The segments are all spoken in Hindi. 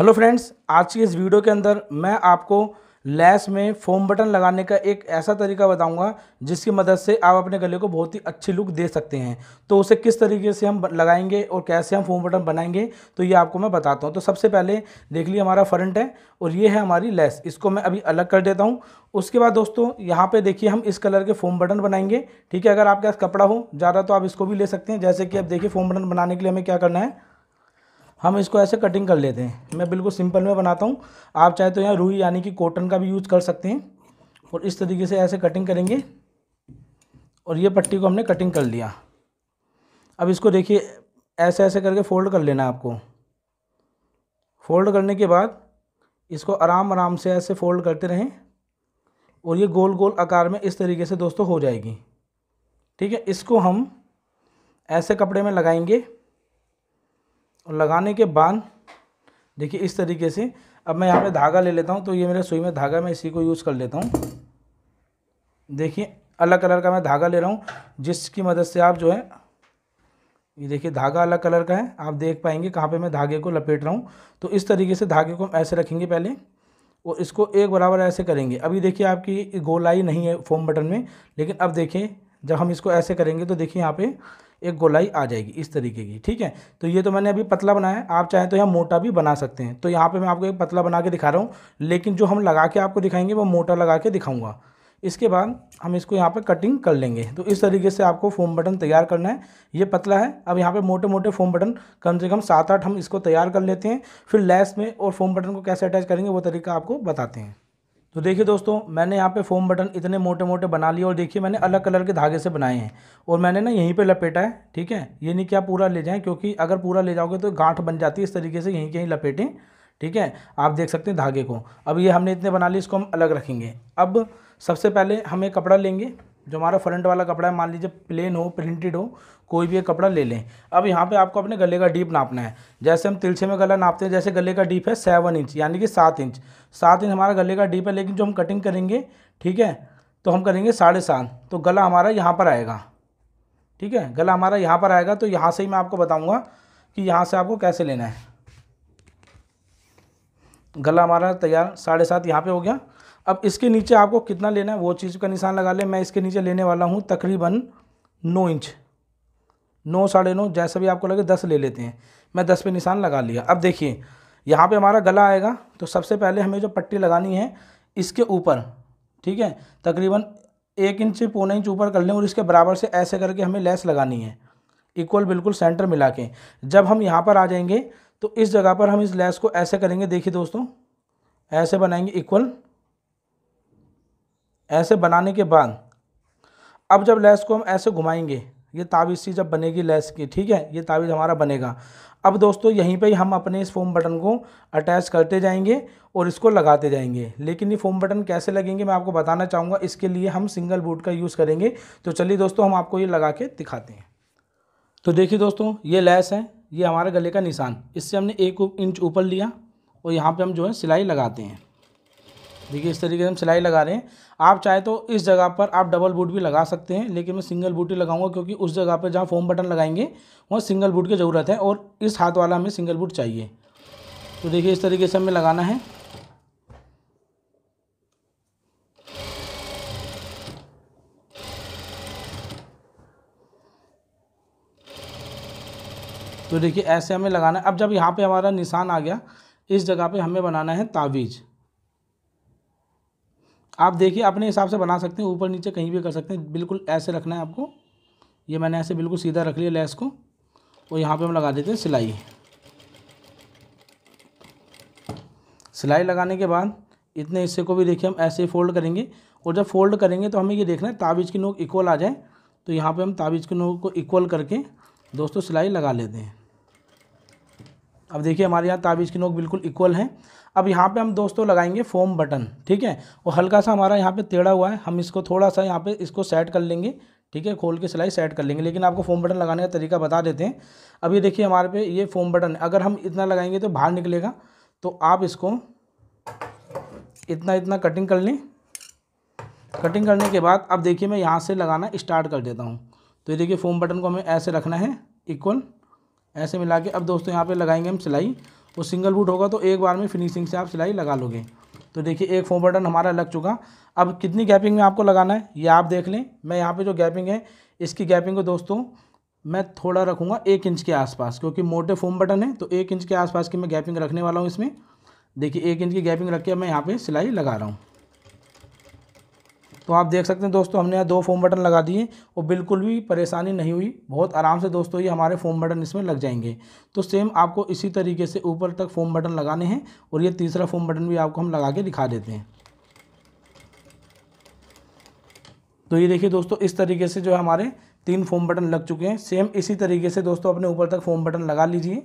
हेलो फ्रेंड्स आज की इस वीडियो के अंदर मैं आपको लैस में फोम बटन लगाने का एक ऐसा तरीका बताऊंगा जिसकी मदद से आप अपने गले को बहुत ही अच्छी लुक दे सकते हैं तो उसे किस तरीके से हम लगाएंगे और कैसे हम फोम बटन बनाएंगे तो ये आपको मैं बताता हूँ तो सबसे पहले देख लिए हमारा फ्रंट है और ये है हमारी लैस इसको मैं अभी अलग कर देता हूँ उसके बाद दोस्तों यहाँ पे देखिए हम इस कलर के फोम बटन बनाएंगे ठीक है अगर आपके पास कपड़ा हो ज़्यादा तो आप इसको भी ले सकते हैं जैसे कि अब देखिए फोम बटन बनाने के लिए हमें क्या करना है हम इसको ऐसे कटिंग कर लेते हैं मैं बिल्कुल सिंपल में बनाता हूँ आप चाहे तो यहाँ रूई यानी कि कॉटन का भी यूज़ कर सकते हैं और इस तरीके से ऐसे कटिंग करेंगे और ये पट्टी को हमने कटिंग कर लिया अब इसको देखिए ऐसे ऐसे करके फ़ोल्ड कर लेना आपको फ़ोल्ड करने के बाद इसको आराम आराम से ऐसे फ़ोल्ड करते रहें और ये गोल गोल आकार में इस तरीके से दोस्तों हो जाएगी ठीक है इसको हम ऐसे कपड़े में लगाएंगे और लगाने के बाद देखिए इस तरीके से अब मैं यहाँ पे धागा ले लेता हूँ तो ये मेरे सुई में धागा मैं इसी को यूज़ कर लेता हूँ देखिए अलग कलर का मैं धागा ले रहा हूँ जिसकी मदद से आप जो है ये देखिए धागा अलग कलर का है आप देख पाएंगे कहाँ पे मैं धागे को लपेट रहा हूँ तो इस तरीके से धागे को हम ऐसे रखेंगे पहले और इसको एक बराबर ऐसे करेंगे अभी देखिए आपकी गोलाई नहीं है फोम बटन में लेकिन अब देखिए जब हम इसको ऐसे करेंगे तो देखिए यहाँ पर एक गोलाई आ जाएगी इस तरीके की ठीक है तो ये तो मैंने अभी पतला बनाया है आप चाहें तो यहाँ मोटा भी बना सकते हैं तो यहाँ पर मैं आपको एक पतला बना के दिखा रहा हूँ लेकिन जो हम लगा के आपको दिखाएंगे वो मोटा लगा के दिखाऊँगा इसके बाद हम इसको यहाँ पर कटिंग कर लेंगे तो इस तरीके से आपको फोम बटन तैयार करना है ये पतला है अब यहाँ पे मोटे मोटे फोम बटन कम से कम सात आठ हम इसको तैयार कर लेते हैं फिर लैस में और फोम बटन को कैसे अटैच करेंगे वो तरीका आपको बताते हैं तो देखिए दोस्तों मैंने यहाँ पे फोम बटन इतने मोटे मोटे बना लिए और देखिए मैंने अलग कलर के धागे से बनाए हैं और मैंने ना यहीं पे लपेटा है ठीक है ये नहीं क्या पूरा ले जाएं क्योंकि अगर पूरा ले जाओगे तो गांठ बन जाती है इस तरीके से यहीं के यहीं लपेटें ठीक है आप देख सकते हैं धागे को अब ये हमने इतने बना लिए इसको हम अलग रखेंगे अब सबसे पहले हम एक कपड़ा लेंगे जो हमारा फ्रंट वाला कपड़ा है मान लीजिए प्लेन हो प्रिंटेड हो कोई भी एक कपड़ा ले लें अब यहाँ पे आपको अपने गले का डीप नापना है जैसे हम तिलछे में गला नापते हैं जैसे गले का डीप है सेवन इंच यानी कि सात इंच सात इंच हमारा गले का डीप है लेकिन जो हम कटिंग करेंगे ठीक है तो हम करेंगे साढ़े सात तो गला हमारा यहाँ पर आएगा ठीक है गला हमारा यहाँ पर आएगा तो यहाँ से ही मैं आपको बताऊँगा कि यहाँ से आपको कैसे लेना है गला हमारा तैयार साढ़े सात यहाँ पर हो गया अब इसके नीचे आपको कितना लेना है वो चीज़ का निशान लगा लें मैं इसके नीचे लेने वाला हूँ तकरीबन नौ इंच नौ साढ़े नौ जैसा भी आपको लगे दस ले लेते हैं मैं दस पे निशान लगा लिया अब देखिए यहाँ पे हमारा गला आएगा तो सबसे पहले हमें जो पट्टी लगानी है इसके ऊपर ठीक है तकरीबन एक इंच पौना इंच ऊपर कर लें और इसके बराबर से ऐसे करके हमें लेस लगानी है इक्वल बिल्कुल सेंटर मिला के जब हम यहाँ पर आ जाएंगे तो इस जगह पर हम इस लेस को ऐसे करेंगे देखिए दोस्तों ऐसे बनाएंगे इक्वल ऐसे बनाने के बाद अब जब लैस को हम ऐसे घुमाएंगे ये तावीज़ सी जब बनेगी लेस की ठीक है ये तावीज़ हमारा बनेगा अब दोस्तों यहीं पे ही हम अपने इस फोम बटन को अटैच करते जाएंगे और इसको लगाते जाएंगे लेकिन ये फोम बटन कैसे लगेंगे मैं आपको बताना चाहूँगा इसके लिए हम सिंगल बूट का यूज़ करेंगे तो चलिए दोस्तों हम आपको ये लगा के दिखाते हैं तो देखिए दोस्तों ये लैस है ये हमारे गले का निशान इससे हमने एक इंच ऊपर लिया और यहाँ पर हम जो है सिलाई लगाते हैं देखिए इस तरीके से हम सिलाई लगा रहे हैं आप चाहे तो इस जगह पर आप डबल बूट भी लगा सकते हैं लेकिन मैं सिंगल बूट ही लगाऊंगा क्योंकि उस जगह पर जहाँ फोम बटन लगाएंगे वहाँ सिंगल बूट की ज़रूरत है और इस हाथ वाला हमें सिंगल बूट चाहिए तो देखिए इस तरीके से हमें लगाना है तो देखिए ऐसे हमें लगाना है अब जब यहाँ पे हमारा निशान आ गया इस जगह पे हमें बनाना है तावीज़ आप देखिए अपने हिसाब से बना सकते हैं ऊपर नीचे कहीं भी कर सकते हैं बिल्कुल ऐसे रखना है आपको ये मैंने ऐसे बिल्कुल सीधा रख लिया लेस को और यहाँ पे हम लगा देते हैं सिलाई सिलाई लगाने के बाद इतने हिस्से को भी देखिए हम ऐसे फोल्ड करेंगे और जब फोल्ड करेंगे तो हमें ये देखना है ताबीज की नोक इक्वल आ जाए तो यहाँ पर हम ताबीज की नोक को इक्वल करके दोस्तों सिलाई लगा लेते हैं अब देखिए हमारे यहाँ ताबीज की नोक बिल्कुल इक्वल है अब यहाँ पे हम दोस्तों लगाएंगे फोम बटन ठीक है और हल्का सा हमारा यहाँ पे टेढ़ा हुआ है हम इसको थोड़ा सा यहाँ पे इसको सेट कर लेंगे ठीक है खोल के सिलाई सेट कर लेंगे लेकिन आपको फोम बटन लगाने का तरीका बता देते हैं अब ये देखिए हमारे पे ये फोम बटन अगर हम इतना लगाएंगे तो बाहर निकलेगा तो आप इसको इतना इतना कटिंग कर लें कटिंग करने के बाद अब देखिए मैं यहाँ से लगाना इस्टार्ट कर देता हूँ तो ये देखिए फोम बटन को हमें ऐसे रखना है इक्वल ऐसे मिला के अब दोस्तों यहाँ पर लगाएंगे हम सिलाई वो सिंगल बूट होगा तो एक बार में फिनिशिंग से आप सिलाई लगा लोगे तो देखिए एक फोम बटन हमारा लग चुका अब कितनी गैपिंग में आपको लगाना है ये आप देख लें मैं यहाँ पे जो गैपिंग है इसकी गैपिंग को दोस्तों मैं थोड़ा रखूँगा एक इंच के आसपास क्योंकि मोटे फोम बटन है तो एक इंच के आसपास की मैं गैपिंग रखने वाला हूँ इसमें देखिए एक इंच की गैपिंग रख के मैं यहाँ पर सिलाई लगा रहा हूँ तो आप देख सकते हैं दोस्तों हमने यहाँ दो फोम बटन लगा दिए और बिल्कुल भी परेशानी नहीं हुई बहुत आराम से दोस्तों ये हमारे फोम बटन इसमें लग जाएंगे तो सेम आपको इसी तरीके से ऊपर तक फोम बटन लगाने हैं और ये तीसरा फोम बटन भी आपको हम लगा के दिखा देते हैं तो ये देखिए दोस्तों इस तरीके से जो है हमारे तीन फोम बटन लग चुके हैं सेम इसी तरीके से दोस्तों अपने ऊपर तक फोम बटन लगा लीजिए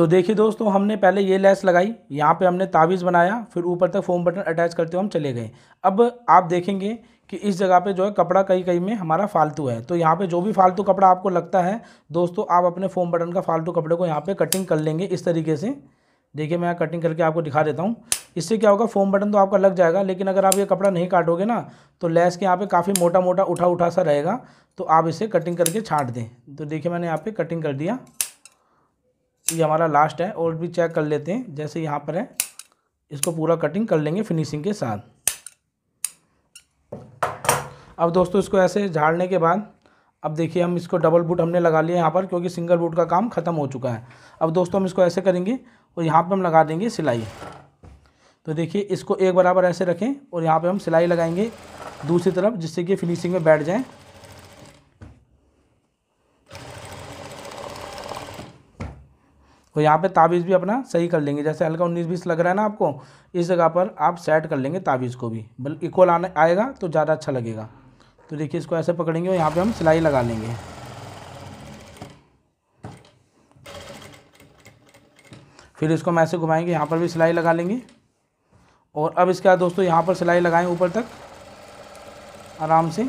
तो देखिए दोस्तों हमने पहले ये लेस लगाई यहाँ पे हमने तावीज़ बनाया फिर ऊपर तक फोम बटन अटैच करते हुए हम चले गए अब आप देखेंगे कि इस जगह पे जो है कपड़ा कहीं कहीं में हमारा फालतू है तो यहाँ पे जो भी फालतू कपड़ा आपको लगता है दोस्तों आप अपने फोम बटन का फालतू कपड़े को यहाँ पर कटिंग कर लेंगे इस तरीके से देखिए मैं कटिंग करके आपको दिखा देता हूँ इससे क्या होगा फोम बटन तो आपका लग जाएगा लेकिन अगर आप ये कपड़ा नहीं काटोगे ना तो लेस के यहाँ पे काफ़ी मोटा मोटा उठा उठा सा रहेगा तो आप इसे कटिंग करके छाट दें तो देखिए मैंने यहाँ पे कटिंग कर दिया ये हमारा लास्ट है और भी चेक कर लेते हैं जैसे यहाँ पर है इसको पूरा कटिंग कर लेंगे फिनिशिंग के साथ अब दोस्तों इसको ऐसे झाड़ने के बाद अब देखिए हम इसको डबल बूट हमने लगा लिया यहाँ पर क्योंकि सिंगल बूट का काम ख़त्म हो चुका है अब दोस्तों हम इसको ऐसे करेंगे और यहाँ पर हम लगा देंगे सिलाई तो देखिए इसको एक बराबर ऐसे रखें और यहाँ पर हम सिलाई लगाएंगे दूसरी तरफ जिससे कि फिनिशिंग में बैठ जाएँ तो यहाँ पे ताबीज़ भी अपना सही कर लेंगे जैसे हल्का उन्नीस बीस लग रहा है ना आपको इस जगह पर आप सेट कर लेंगे ताबीज़ को भी बल इक्वल आने आएगा तो ज़्यादा अच्छा लगेगा तो देखिए इसको ऐसे पकड़ेंगे और यहाँ पर हम सिलाई लगा लेंगे फिर इसको हम ऐसे घुमाएंगे यहाँ पर भी सिलाई लगा लेंगे और अब इसके बाद दोस्तों यहाँ पर सिलाई लगाएं ऊपर तक आराम से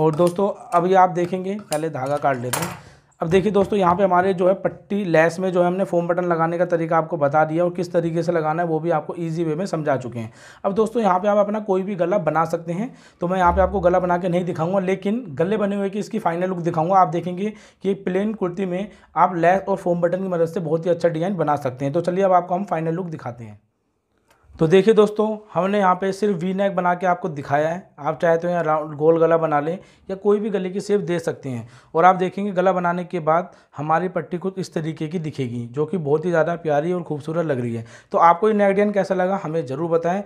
और दोस्तों अभी आप देखेंगे पहले धागा काट लेते हैं अब देखिए दोस्तों यहाँ पे हमारे जो है पट्टी लेस में जो है हमने फोम बटन लगाने का तरीका आपको बता दिया और किस तरीके से लगाना है वो भी आपको इजी वे में समझा चुके हैं अब दोस्तों यहाँ पे आप अपना कोई भी गला बना सकते हैं तो मैं यहाँ पे आपको गला बना के नहीं दिखाऊंगा लेकिन गले बने हुए की इसकी फाइनल लुक दिखाऊंगा आप देखेंगे कि प्लेन कुर्ती में आप लेस और फोम बटन की मदद से बहुत ही अच्छा डिज़ाइन बना सकते हैं तो चलिए अब आपको हम फाइनल लुक दिखाते हैं तो देखिए दोस्तों हमने यहाँ पे सिर्फ वी नेक बना के आपको दिखाया है आप चाहे तो यहाँ राउंड गोल गला बना लें या कोई भी गले की सेप दे सकते हैं और आप देखेंगे गला बनाने के बाद हमारी पट्टी कुछ इस तरीके की दिखेगी जो कि बहुत ही ज़्यादा प्यारी और खूबसूरत लग रही है तो आपको ये नेक डिज़ाइन कैसा लगा हमें ज़रूर बताएँ